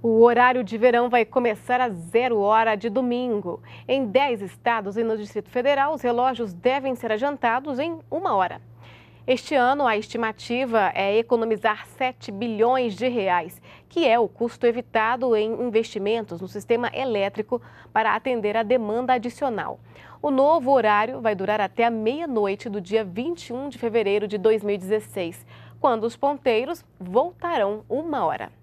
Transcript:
O horário de verão vai começar a zero hora de domingo. Em 10 estados e no Distrito Federal, os relógios devem ser adiantados em uma hora. Este ano, a estimativa é economizar 7 bilhões de reais, que é o custo evitado em investimentos no sistema elétrico para atender a demanda adicional. O novo horário vai durar até a meia-noite do dia 21 de fevereiro de 2016, quando os ponteiros voltarão uma hora.